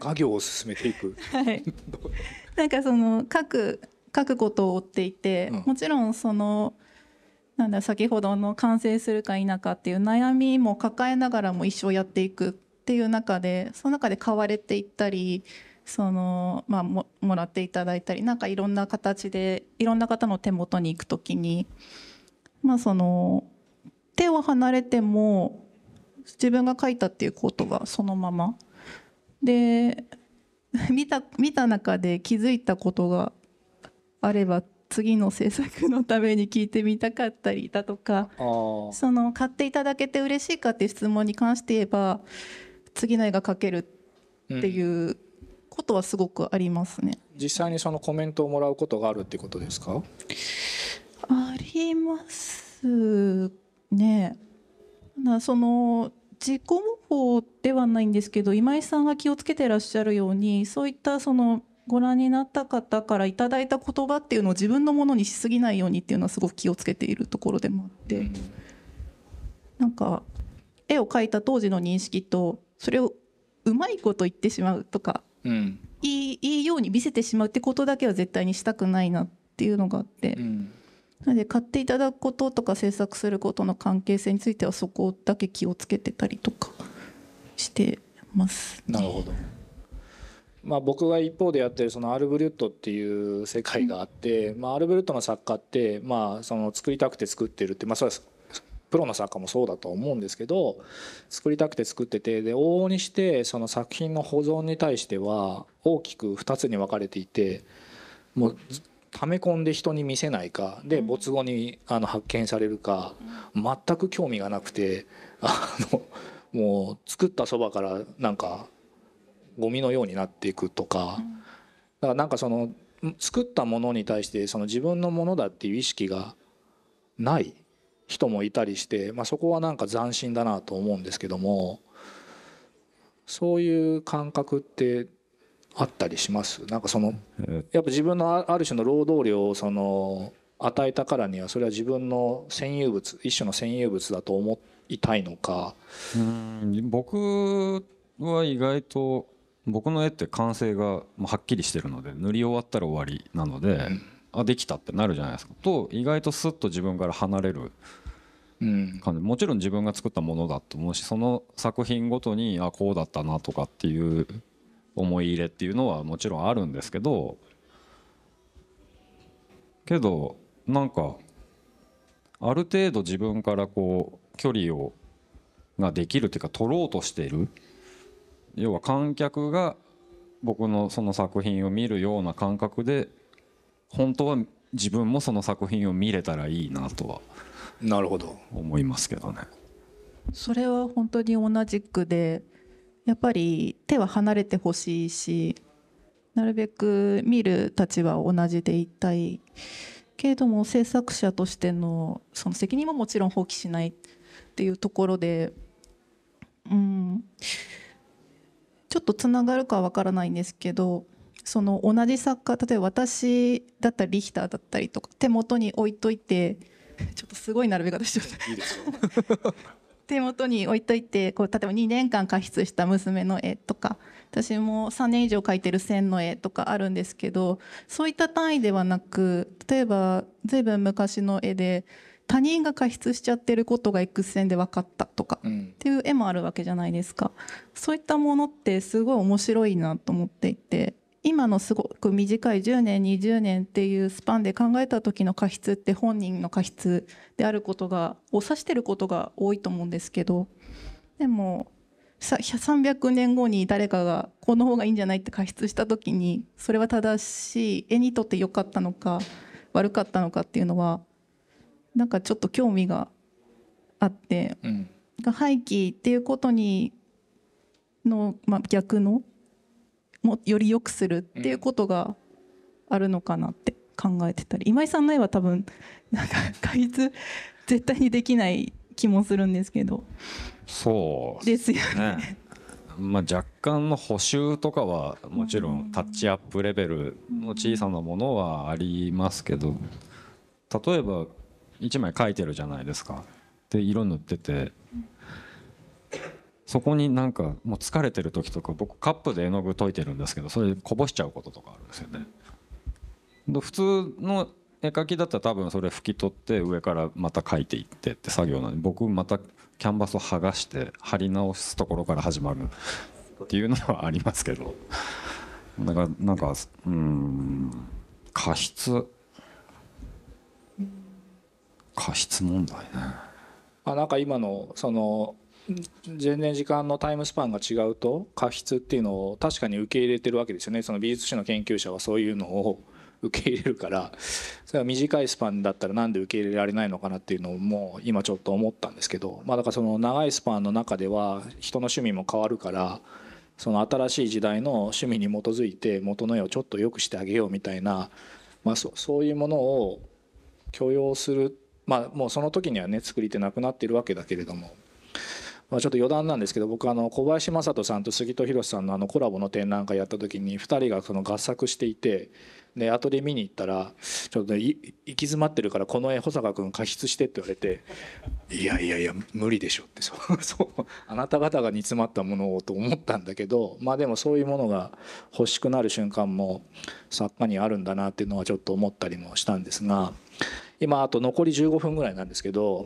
家業を進めていくはい なんかその書く書くことを追っていて、うん、もちろんそのなんだ先ほどの完成するか否かっていう悩みも抱えながらも一生やっていくっていう中でその中で買われていったりそのまあももらっていただいたりなんかいろんな形でいろんな方の手元に行く時にまあその手を離れても自分が書いたっていうことがそのままで 見た見た中で気づいたことがあれば次の制作のために聞いてみたかったりだとかその買っていただけて嬉しいかっていう質問に関して言えば次の絵が描けるっていうことはすごくありますね、うん、実際にそのコメントをもらうことがあるってことですかありますね。その自己模倣ではないんですけど今井さんが気をつけてらっしゃるようにそういったそのご覧になった方からいただいた言葉っていうのを自分のものにしすぎないようにっていうのはすごく気をつけているところでもあって、なんか絵を描いた当時の認識とそれをうまいこと言ってしまうとか、うん、いいいいように見せてしまうってことだけは絶対にしたくないなっていうのがあって。うんなので買っていただくこととか制作することの関係性についてはそこだけ気をつけてたりとかしてます、ね、なるほど。まあ、僕が一方でやってるそのアルブリュットっていう世界があって、まあ、アルブリュットの作家って、まあ、その作りたくて作ってるって、まあ、それはプロの作家もそうだと思うんですけど作りたくて作っててで往々にしてその作品の保存に対しては大きく2つに分かれていてもう溜め込んで人に見せないかで没後にあの発見されるか全く興味がなくてあの もう作ったそばからなんかゴミのようになっていくとかだからなんかその作ったものに対してその自分のものだっていう意識がない人もいたりして、まあ、そこはなんか斬新だなと思うんですけどもそういう感覚ってあったりしますなんかそのやっぱ自分のある種の労働量をその与えたからにはそれは自分の占有物一種の占有物だと思いたいのかうん僕は意外と僕の絵って完成がはっきりしてるので塗り終わったら終わりなので、うん、あできたってなるじゃないですかと意外とスッと自分から離れるうん、もちろん自分が作ったものだと思うしその作品ごとにあこうだったなとかっていう思い入れっていうのはもちろんあるんですけどけどなんかある程度自分からこう距離をができるっていうか取ろうとしている要は観客が僕のその作品を見るような感覚で本当は自分もその作品を見れたらいいなとはなるほど思いますけどね。それは本当に同じくでやっぱり手は離れてほしいしなるべく見る立場は同じでいたいけれども制作者としてのその責任ももちろん放棄しないっていうところでうんちょっとつながるかは分からないんですけどその同じ作家例えば私だったりリヒターだったりとか手元に置いといてちょっとすごい並べ方しちゃった。いい 手元に置いといてこう例えば2年間加筆した娘の絵とか私も3年以上描いてる線の絵とかあるんですけどそういった単位ではなく例えば随分昔の絵で他人が過失しちゃってることが X 線で分かったとかっていう絵もあるわけじゃないですか、そういったものってすごい面白いなと思っていて今のすごく短い10年20年っていうスパンで考えた時の過失って本人の過失であることがを指してることが多いと思うんですけどでも300年後に誰かがこの方がいいんじゃないって過失した時にそれは正しい絵にとって良かったのか悪かったのかっていうのはなんかちょっと興味があって、うん、廃棄っていうことにの、まあ、逆のもより良くするっていうことがあるのかなって考えてたり今井さんの絵は多分なんか開発絶対にできない気もするんですけどそうですよねまあ、若干の補修とかはもちろんタッチアップレベルの小さなものはありますけど例えば1枚描いてるじゃないですかで色塗っててそこになんかもう疲れてる時とか僕カップで絵の具溶いてるんですけどそれこぼしちゃうこととかあるんですよね。で普通の絵描きだったら多分それ拭き取って上からまた描いていってって作業なんで僕またキャンバスを剥がして貼り直すところから始まるっていうのはありますけどだからなんかうん過失過失問題ね。あなんか今のその全然時間のタイムスパンが違うと過失っていうのを確かに受け入れてるわけですよねその美術史の研究者はそういうのを 受け入れるからそれは短いスパンだったら何で受け入れられないのかなっていうのも今ちょっと思ったんですけどまあだからその長いスパンの中では人の趣味も変わるからその新しい時代の趣味に基づいて元の絵をちょっと良くしてあげようみたいなまあそういうものを許容するまあもうその時にはね作り手なくなってるわけだけれどもまあ、ちょっと余談なんですけど僕あの小林雅人さんと杉戸宏さんのあのコラボの展覧会やった時に2人がその合作していてで後で見に行ったら「ちょっと、ね、行き詰まってるからこの絵保坂君加筆して」って言われて「いやいやいや無理でしょ」ってそう そうあなた方が煮詰まったものをと思ったんだけどまあでもそういうものが欲しくなる瞬間も作家にあるんだなっていうのはちょっと思ったりもしたんですが今あと残り15分ぐらいなんですけど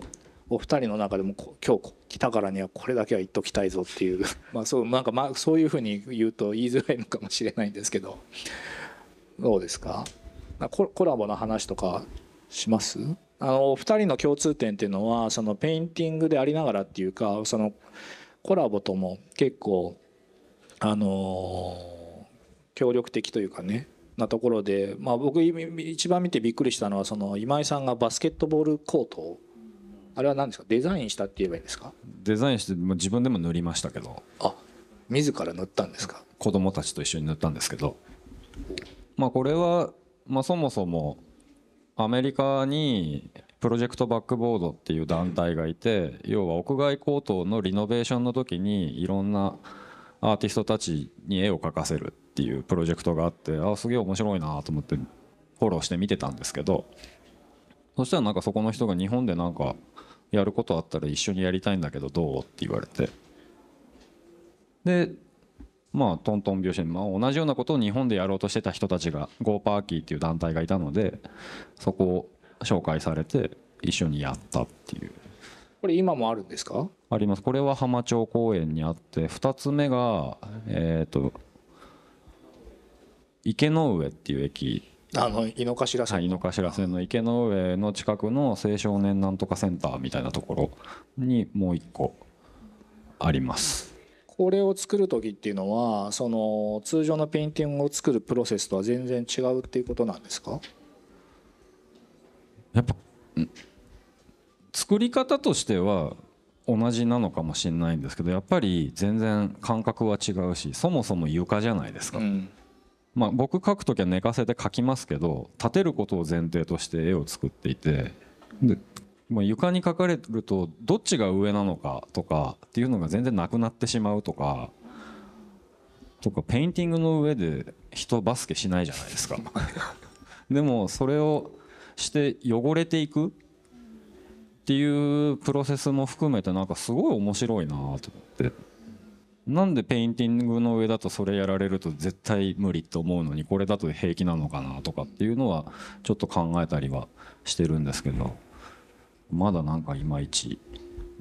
お二人の中でも今日来たからにはこれだけは言っときたいぞっていう まあそうなんかまあそういうふうに言うと言いづらいのかもしれないんですけど どうですかココラボの話とかしますあのお二人の共通点っていうのはそのペインティングでありながらっていうかそのコラボとも結構あの協力的というかねなところで、まあ、僕一番見てびっくりしたのはその今井さんがバスケットボールコートをあれは何ですかデザインしたって言えばいいんですかデザインして自分でも塗りましたけどあ自ら塗ったんですか子供たちと一緒に塗ったんですけどまあこれはまあそもそもアメリカにプロジェクトバックボードっていう団体がいて要は屋外高等のリノベーションの時にいろんなアーティストたちに絵を描かせるっていうプロジェクトがあってあすげえ面白いなと思ってフォローして見てたんですけどそしたらなんかそこの人が日本でなんかやることあったら一緒にやりたいんだけどどうって言われてでまあトントン拍子に、まあ、同じようなことを日本でやろうとしてた人たちが Go パーキーっていう団体がいたのでそこを紹介されて一緒にやったっていうこれ今もあるんですかありますこれは浜町公園にあって2つ目がえっ、と池の上っていう駅あの井の頭線、はい、井の頭線の池の上の近くの青少年なんとかセンターみたいなところにもう一個あります。これを作る時っていうのはその通常のペインティングを作るプロセスとは全然違うっていうことなんですかやっぱ作り方としては同じなのかもしれないんですけどやっぱり全然感覚は違うしそもそも床じゃないですか、うん、まあ、僕描く時は寝かせて描きますけど立てることを前提として絵を作っていてで、まあ、床に描かれるとどっちが上なのかとかっていうのが全然なくなってしまうとかとかペインティングの上で人バスケしないじゃないですか でもそれをして汚れていくっていうプロセスも含めてなんかすごい面白いなと思って。なんでペインティングの上だとそれやられると絶対無理と思うのにこれだと平気なのかなとかっていうのはちょっと考えたりはしてるんですけどまだなんかいまいち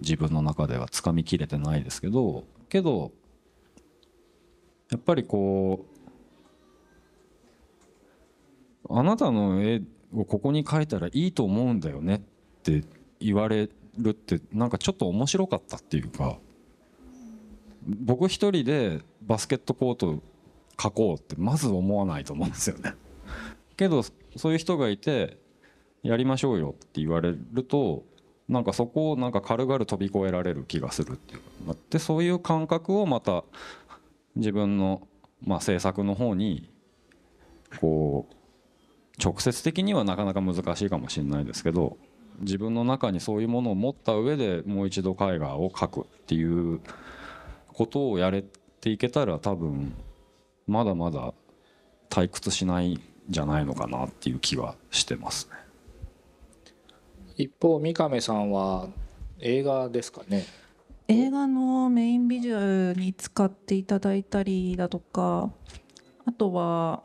自分の中ではつかみきれてないですけどけどやっぱりこうあなたの絵をここに描いたらいいと思うんだよねって言われるってなんかちょっと面白かったっていうか。僕一人でバスケットコート書こうってまず思わないと思うんですよねけどそういう人がいてやりましょうよって言われるとなんかそこをなんか軽々飛び越えられる気がするっていうでそういう感覚をまた自分のまあ制作の方にこう直接的にはなかなか難しいかもしれないですけど自分の中にそういうものを持った上でもう一度絵画を描くっていうことをやれていけたら多分まだまだ退屈しないんじゃないのかなっていう気はしてますね。一方三上さんは映画ですかね映画のメインビジュアルに使っていただいたりだとかあとは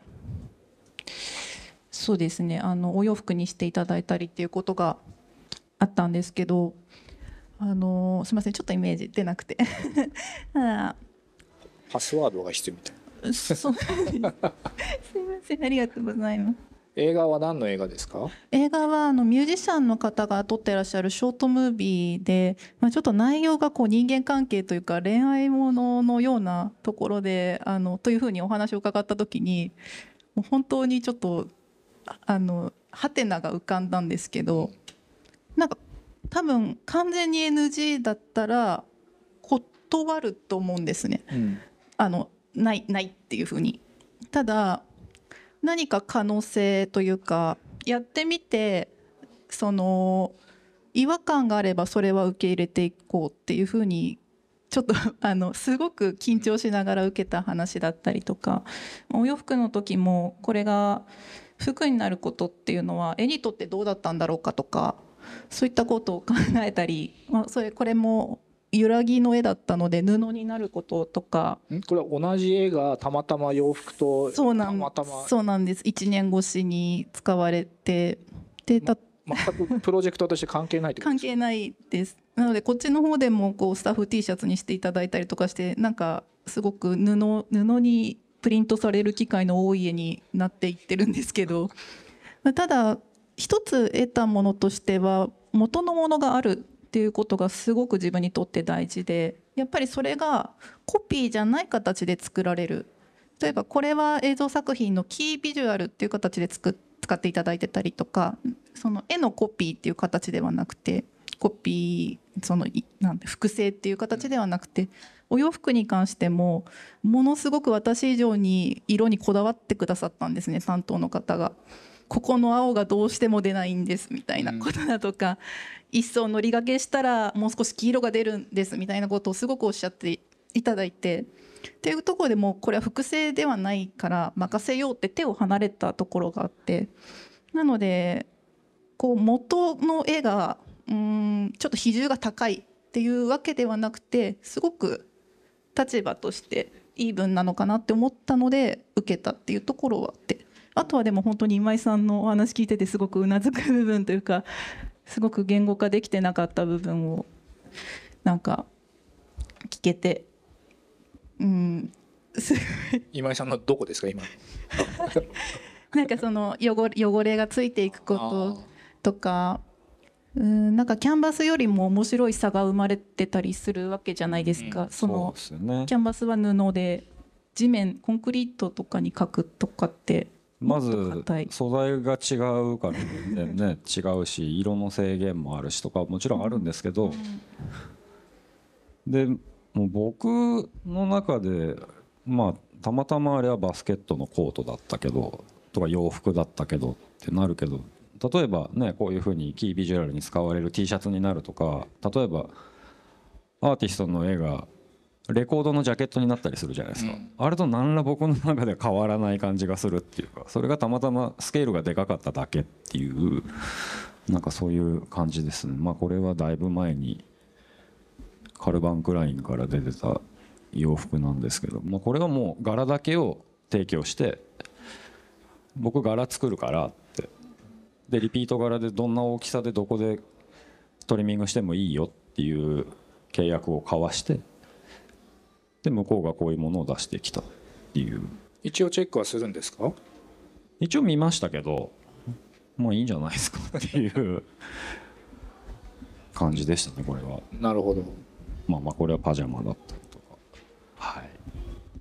そうですねあのお洋服にしていただいたりっていうことがあったんですけどあのすみませんちょっとイメージ出なくて パスワードが必要みたいなすみませんありがとうございます映画は何の映画ですか映画はあのミュージシャンの方が撮ってらっしゃるショートムービーで、まあ、ちょっと内容がこう人間関係というか恋愛もののようなところであのというふうにお話を伺った時にもう本当にちょっとあのハテナが浮かんだんですけどなんか多分完全に NG だったら断ると思うんですね、うん、あのないないっていうふうに。ただ何か可能性というかやってみてその違和感があればそれは受け入れていこうっていうふうにちょっと あのすごく緊張しながら受けた話だったりとかお洋服の時もこれが服になることっていうのは絵にとってどうだったんだろうかとかそういったことを考えたり、まあ、それこれも揺らぎの絵だったので布になることとかこれは同じ絵がたまたま洋服とそうなんそうなんです1年越しに使われてでた、全くプロジェクトとして関係ない関係ないですなのでこっちの方でもこうスタッフ T シャツにしていただいたりとかしてなんかすごく布布にプリントされる機会の多い絵になっていってるんですけどただ一つ得たものとしては元のものがあるっていうことがすごく自分にとって大事でやっぱりそれがコピーじゃない形で作られる例えばこれは映像作品のキービジュアルっていう形で使っていただいてたりとかその絵のコピーっていう形ではなくてコピーそのなんて複製っていう形ではなくてお洋服に関してもものすごく私以上に色にこだわってくださったんですね担当の方が。ここの青がどうしても出ないんですみたいなことだとか、うん、一層のりがけしたらもう少し黄色が出るんですみたいなことをすごくおっしゃっていただいてっていうところでもこれは複製ではないから任せようって手を離れたところがあってなのでこう元の絵がうんちょっと比重が高いっていうわけではなくてすごく立場としてイーブンなのかなって思ったので受けたっていうところはあって。あとはでも本当に今井さんのお話聞いててすごくうなずく部分というかすごく言語化できてなかった部分をなんか聞けてうんすごい今井さんのどこですか今 なんかその汚汚れがついていくこととかうんなんかキャンバスよりも面白い差が生まれてたりするわけじゃないですか、うん、その、ね、キャンバスは布で地面コンクリートとかに書くとかってまず素材が違うから全然ね 違うし色の制限もあるしとかもちろんあるんですけど、でもう僕の中でまあたまたまあれはバスケットのコートだったけどとか洋服だったけどってなるけど例えばねこういうふうにキービジュアルに使われる T シャツになるとか例えばアーティストの絵がレコードのジャケットになったりするじゃないですか、うん、あれと何ら僕の中では変わらない感じがするっていうかそれがたまたまスケールがでかかっただけっていうなんかそういう感じですねまあこれはだいぶ前にカルバン・クラインから出てた洋服なんですけど、まあ、これはもう柄だけを提供して僕柄作るからってでリピート柄でどんな大きさでどこでトリミングしてもいいよっていう契約を交わしてで向こうがこういうものを出してきたっていう一応チェックはするんですか一応見ましたけどもういいんじゃないですかっていう 感じでしたねこれはなるほどまあまあこれはパジャマだったりとかはい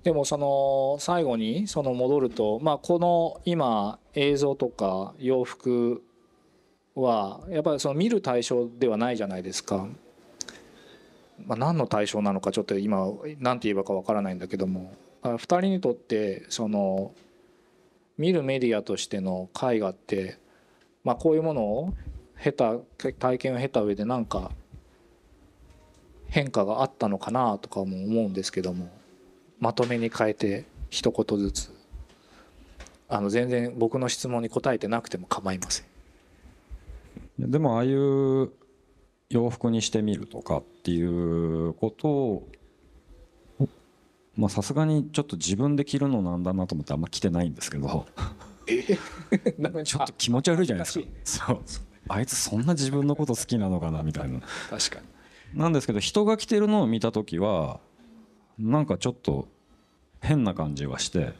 でもその最後にその戻るとまあこの今映像とか洋服はやっぱりその見る対象ではないじゃないですかまあ、何の対象なのかちょっと今何て言えばかわからないんだけども2人にとってその見るメディアとしての絵画って、まあ、こういうものを経た体験を経た上で何か変化があったのかなとかも思うんですけどもまとめに変えて一言ずつあの全然僕の質問に答えてなくても構いません。でもああいう洋服にしてみるとかっていうことをまあさすがにちょっと自分で着るのなんだなと思ってあんま着てないんですけど ちょっと気持ち悪いじゃないですかそうあいつそんな自分のこと好きなのかなみたいな確かになんですけど人が着てるのを見た時はなんかちょっと変な感じはして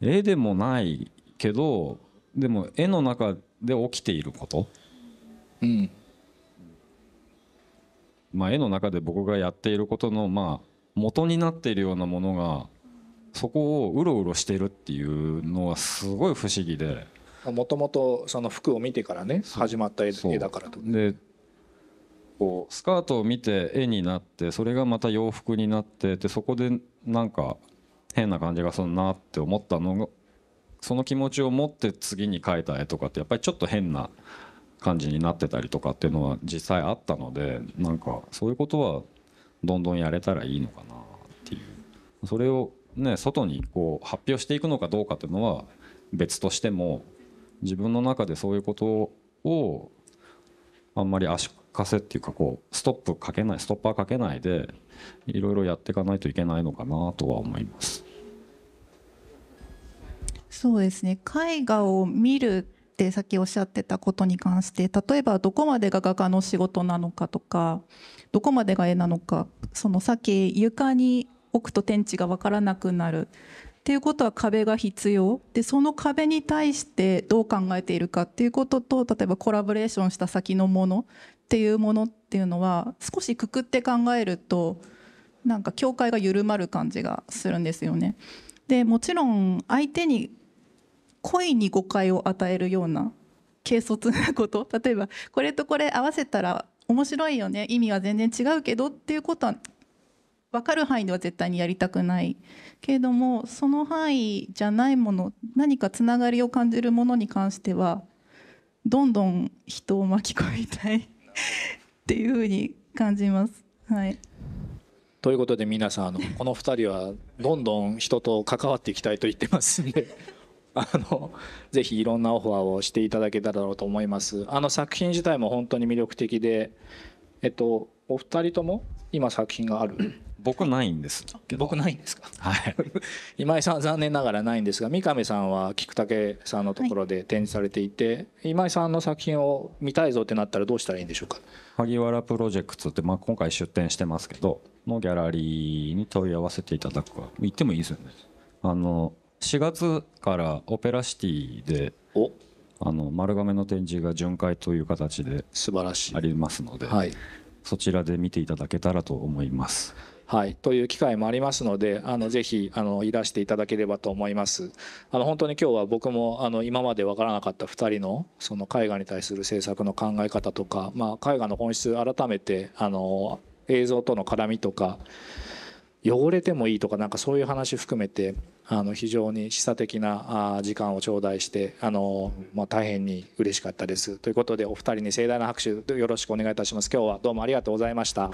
絵でもないけどでも絵の中で起きていること、うん、まあ、絵の中で僕がやっていることのまあ元になっているようなものがそこをうろうろしてるっていうのはすごい不思議でもともとその服を見てからね始まった絵だからと。でこうスカートを見て絵になってそれがまた洋服になってでそこでなんか変な感じがするなって思ったのがその気持ちを持って次に描いた絵とかってやっぱりちょっと変な感じになってたりとかっていうのは実際あったのでなんかそういうことはどんどんやれたらいいのかなっていうそれをね外にこう発表していくのかどうかっていうのは別としても自分の中でそういうことをあんまり足かせっていうかこうストップかけないストッパーかけないでいろいろやっていかないといけないのかなとは思います。そうですね絵画を見るってさっきおっしゃってたことに関して例えばどこまでが画家の仕事なのかとかどこまでが絵なのかそのさっき床に置くと天地が分からなくなるっていうことは壁が必要でその壁に対してどう考えているかっていうことと例えばコラボレーションした先のものっていうものっていうのは少しくくって考えるとなんか境界が緩まる感じがするんですよね。でもちろん相手に意に誤解を与えるような軽率なこと 例えばこれとこれ合わせたら面白いよね意味は全然違うけどっていうことは分かる範囲では絶対にやりたくないけれどもその範囲じゃないもの何かつながりを感じるものに関してはどんどん人を巻き込みたい っていうふうに感じます。はいということで皆さんあのこの2人はどんどん人と関わっていきたいと言ってますんであのぜひいろんなオファーをしていただけたらと思いますあの作品自体も本当に魅力的でえっとお二人とも今作品がある 僕ないんです僕ないんですか、はい、今井さんは残念ながらないんですが三上さんは菊竹さんのところで展示されていて、はい、今井さんの作品を見たいぞってなったらどうしたらいいんでしょうか萩原プロジェクトって、まあ、今回出展してますけどのギャラリーに問い合わせていただくか行ってもいいですよねあの4月からオペラシティでおあの丸亀の展示が巡回という形で素晴らしいありますので、はい、そちらで見ていただけたらと思います。はい、という機会もありますのであのぜひあのいらしていただければと思いますあの本当に今日は僕もあの今まで分からなかった2人のその絵画に対する政策の考え方とか、まあ、絵画の本質改めてあの映像との絡みとか汚れてもいいとかなんかそういう話含めてあの非常に示唆的な時間を頂戴してあの、まあ、大変に嬉しかったですということでお二人に盛大な拍手よろしくお願いいたします今日はどうもありがとうございました。